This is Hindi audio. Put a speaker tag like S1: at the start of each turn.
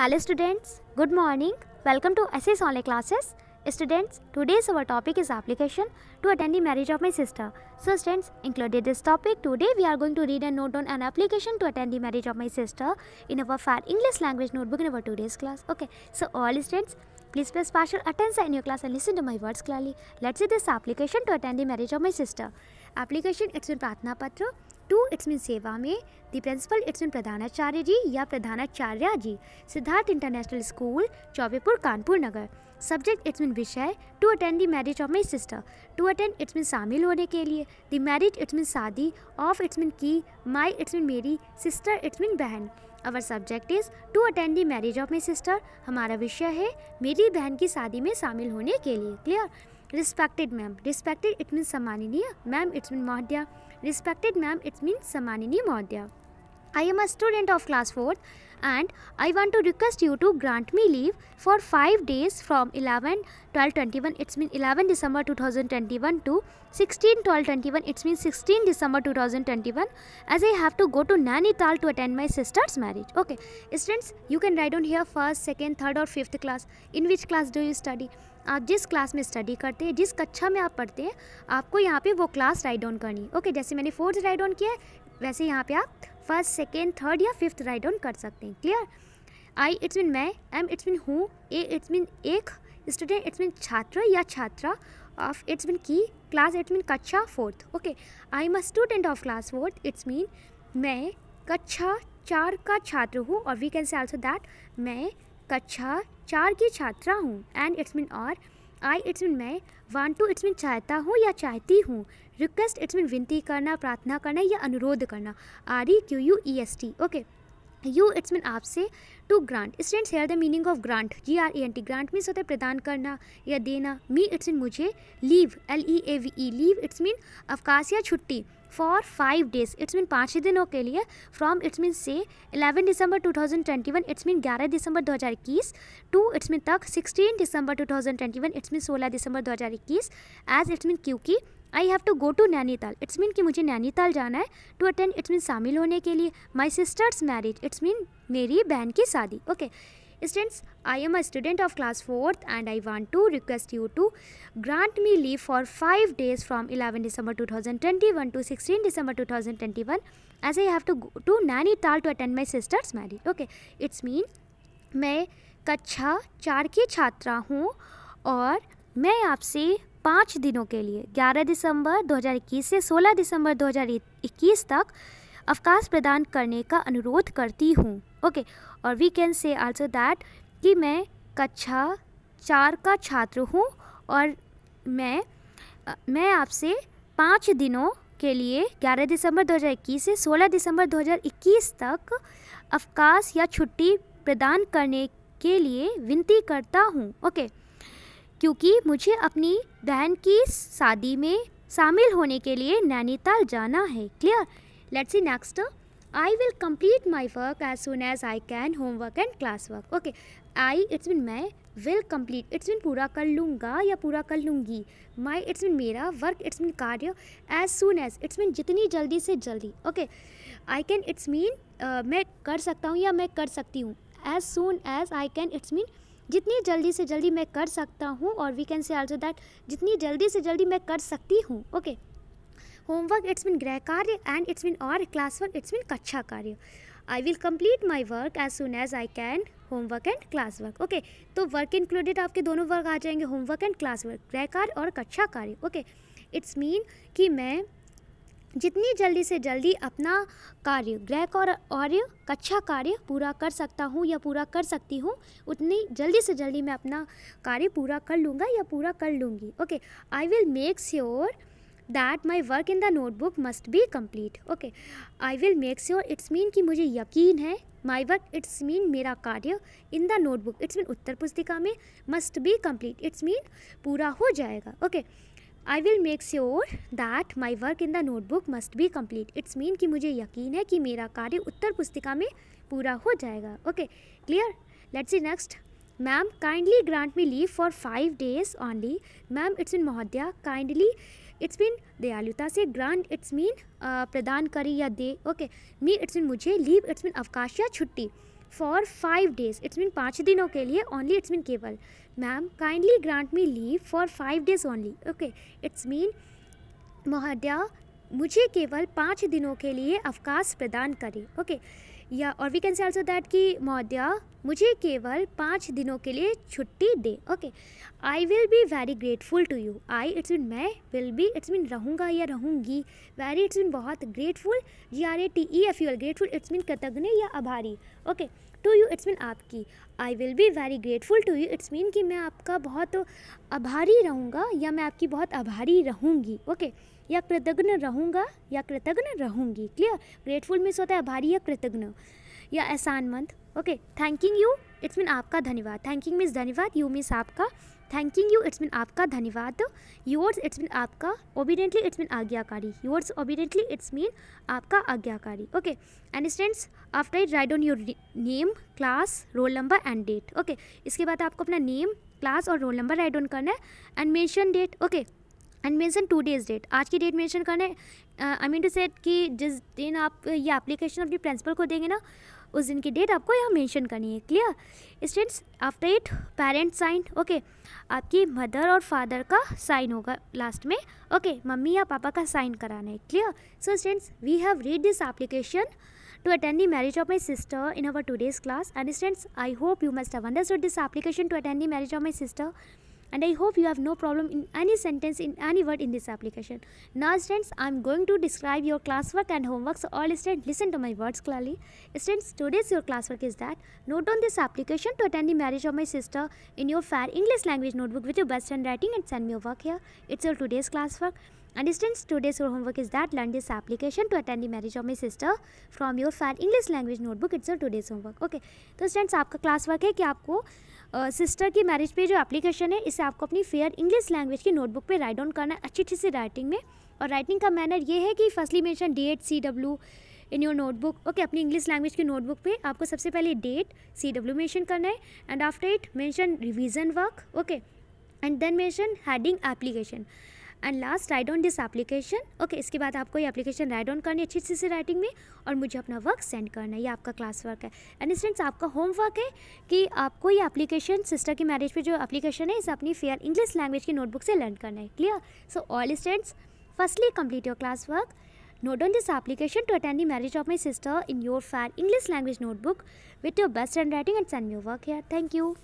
S1: Hello students, good morning. Welcome to SS Online Classes. Students, today's our topic is application to attend the marriage of my sister. So students, included this topic, today we are going to read and note down an application to attend the marriage of my sister in our FAR English language notebook in our today's class. Okay, so all students, please pay special attention in your class and listen to my words clearly. Let's see this application to attend the marriage of my sister. Application, it's in Pratna Patra. To it's mean सेवा में द प्रिंसिपल इट्स मीन प्रधानाचार्य जी या प्रधानाचार्य जी Siddharth international school Chaubepur Kanpur Nagar subject it's mean विषय to attend the marriage of my sister to attend it's mean शामिल होने के लिए द मैरिज इट्स मीन शादी ऑफ इट्स मीन की माई इट्स मीन मेरी सिस्टर इट्स मीन बहन our subject is to attend the marriage of my sister हमारा विषय है मेरी बहन की शादी में शामिल होने के लिए clear respected ma'am respected it mean सम्माननीय मैम इट्स मीन महोदया Respected ma'am, it means Samanini Maudya. I am a student of class 4th and I want to request you to grant me leave for 5 days from 11 12 21 it's mean 11 December 2021 to 16 12 21 it's mean 16 December 2021 as I have to go to Tal to attend my sister's marriage okay students you can write down here first second third or fifth class in which class do you study आप जिस क्लास में स्टडी करते हैं जिस कक्षा में आप पढ़ते हैं आपको यहाँ पे वो क्लास राइट डाउन करनी है ओके जैसे मैंने फोर्थ राइड ऑन किया है वैसे यहाँ पे आप फर्स्ट सेकेंड थर्ड या फिफ्थ राइट डाउन कर सकते हैं क्लियर आई इट्स मीन मैं एम इट्स मीन हूँ ए इट्स मीन एक स्टूडेंट इट्स मीन छात्र या छात्रा ऑफ इट्स मीन की क्लास इट्स मीन कक्षा fourth okay I am a student of class fourth it's mean मैं कक्षा चार का छात्र हूँ और we can say also that मैं कक्षा चार की छात्रा हूँ एंड इट्स मीन और आई इट्स मीन मैं वन टू इट्स मीन चाहता हूँ या चाहती हूँ रिक्वेस्ट इट्स मीन विनती करना प्रार्थना करना या अनुरोध करना R E Q U E S T okay you it's mean आपसे to grant students here the meaning of grant G R E N T grant means होता है प्रदान करना या देना मी इट्स मीन मुझे leave L E A V E leave it's mean अवकाश या छुट्टी for five days it's mean पाँच ही दिनों के लिए फ्रॉम इट्स मीन से 11 दिसंबर 2021 इट्स मीन 11 दिसंबर 2021 टू इट्स मीन तक 16 दिसंबर 2021 इट्स मीन 16 दिसंबर 2021 एज इट्स मीन क्योंकि I have to go to Nainital it's mean कि मुझे नैनीताल जाना है टू अटेंड इट्स मीन शामिल होने के लिए my sister's marriage it's mean मेरी बहन की शादी okay okay. Students, I am a student of class 4th and I want to request you to grant me leave for 5 days from 11 December 2021 to 16 December 2021 as I have to go to Nainital to attend my sister's marriage. Okay, it's mean मैं कक्षा चार की छात्रा हूँ और मैं आपसे पाँच दिनों के लिए 11 दिसंबर 2021 से 16 दिसंबर 2021 तक अवकाश प्रदान करने का अनुरोध करती हूँ ओके और we can say also that कि मैं कक्षा चार का छात्र हूँ और मैं मैं आपसे पाँच दिनों के लिए 11 दिसंबर 2021 से 16 दिसंबर 2021 तक अवकाश या छुट्टी प्रदान करने के लिए विनती करता हूँ ओके क्योंकि मुझे अपनी बहन की शादी में शामिल होने के लिए नैनीताल जाना है clear let's see next I will complete my work as soon as I can homework and classwork okay I it's been मैं will complete it's been पूरा कर लूँगा या पूरा कर लूँगी my it's been मेरा work it's been कार्य as soon as it's been जितनी जल्दी से जल्दी okay I can it's mean uh, मैं कर सकता हूँ या मैं कर सकती हूँ as soon as I can it's mean जितनी जल्दी से जल्दी मैं कर सकता हूँ और we can say also that जितनी जल्दी से जल्दी मैं कर सकती हूँ okay okay. homework it's been grah karya and it's been or work it's been kacha karya I will complete my work as soon as I can homework and class work okay तो वर्क इंक्लूडेड आपके दोनों वर्क आ जाएंगे होमवर्क एंड क्लास वर्क गृह कार्य और कक्षा कार्य ओके इट्स मीन कि मैं जितनी जल्दी से जल्दी अपना कार्य गृह और, और कक्षा कार्य पूरा कर सकता हूँ या पूरा कर सकती हूँ उतनी जल्दी से जल्दी मैं अपना कार्य पूरा कर लूँगा या पूरा कर लूँगी okay I will make sure that my work in the notebook must be complete okay I will make sure it's mean कि मुझे यकीन है माई वर्क इट्स मीन मेरा कार्य in the notebook it's mean उत्तर पुस्तिका में must be complete it's mean पूरा हो जाएगा okay I will make sure that my work in the notebook must be complete it's mean कि मुझे यकीन है कि मेरा कार्य उत्तर पुस्तिका में पूरा हो जाएगा okay clear let's see next ma'am kindly grant me leave for five days only ma'am it's in महोदया काइंडली इट्स मीन दयालुता से ग्रांट इट्स मीन प्रदान करी या दे ओके मी इट्स मीन मुझे लीव इट्स मीन अवकाश या छुट्टी for five days it's mean पाँच दिनों के लिए ओनली इट्स मीन केवल ma'am kindly grant me leave for five days only okay it's mean महोदया मुझे केवल पाँच दिनों के लिए अवकाश प्रदान करें ओके या और we can say also that कि महोदया मुझे केवल पाँच दिनों के लिए छुट्टी दे okay I will be very grateful to you I it's mean मैं विल बी इट्स मीन रहूँगा या रहूँगी वेरी इट्स मीन बहुत grateful G R A T E F U grateful it's mean कृतज्ञ या आभारी okay to you it's mean आपकी I will be very grateful to you it's mean कि मैं आपका बहुत आभारी रहूँगा या मैं आपकी बहुत आभारी रहूँगी ओके okay? या कृतज्ञ रहूँगा या कृतज्ञ रहूँगी क्लियर ग्रेटफुल मीन्स होता है आभारी या कृतज्ञ या एहसानमंद okay thanking you it's mean आपका धन्यवाद थैंकिंग मीन्स धन्यवाद यू मीन्स आपका थैंकिंग यू इट्स मीन आपका धन्यवाद योर्स इट्स मीन आपका ओबीडेंटली इट्स मीन आज्ञाकारी योर्स ओबीडेंटली इट्स मीन आपका आज्ञाकारी okay and stands after it write on your name class roll number and date okay इसके बाद आपको अपना नेम क्लास और रोल नंबर राइट ऑन करना है and mention date okay and mention today's date आज की डेट मेंशन करना है आई मीन टू सेट कि जिस दिन आप ये एप्लीकेशन अपनी प्रिंसिपल को देंगे ना उस दिन की डेट आपको यहाँ मेंशन करनी है clear students after it parents sign okay आपकी मदर और फादर का साइन होगा लास्ट में ओके okay, मम्मी या पापा का साइन कराना है clear so students we have read this application to attend the marriage of my sister in our today's class and students I hope you must understood this application to attend the marriage of my sister and I hope you have no problem in any sentence in any word in this application. Now students, I am going to describe your classwork and homework so all students listen to my words clearly. Students, today's your classwork is that note on this application to attend the marriage of my sister in your fair English language notebook with your best handwriting and send me your work here. It's your today's classwork. And students, today's your homework is that learn this application to attend the marriage of my sister from your fair English language notebook. It's your today's homework. Okay. तो so, स्टूडेंट्स आपका क्लास वर्क है कि आपको सिस्टर की मैरिज पे जो एप्लीकेशन है इसे आपको अपनी फेयर इंग्लिश लैंग्वेज की नोटबुक पे राइट डाउन करना है अच्छी अच्छी से राइटिंग में और राइटिंग का मैनर ये है कि firstly mention date C W in your notebook okay अपनी इंग्लिश लैंग्वेज की नोटबुक पे आपको सबसे पहले डेट सी डब्ल्यू मैंशन करना है and after it mention revision work okay and then mention heading application and last write on this application okay इसके बाद आपको ये एप्लीकेशन राइट ऑन करनी अच्छी से राइटिंग में और मुझे अपना वर्क सेंड करना है ये आपका क्लास वर्क है एंड स्टूडेंट्स आपका होमवर्क है कि आपको ये एप्लीकेशन सिस्टर की मैरिज पर जो एप्लीकेशन है इसे अपनी फेयर इंग्लिश लैंग्वेज की नोटबुक से लर्न करना है clear so all students firstly complete your class work note on this application to attend the marriage of my sister in your your English language notebook with your best handwriting and send your work here. Thank you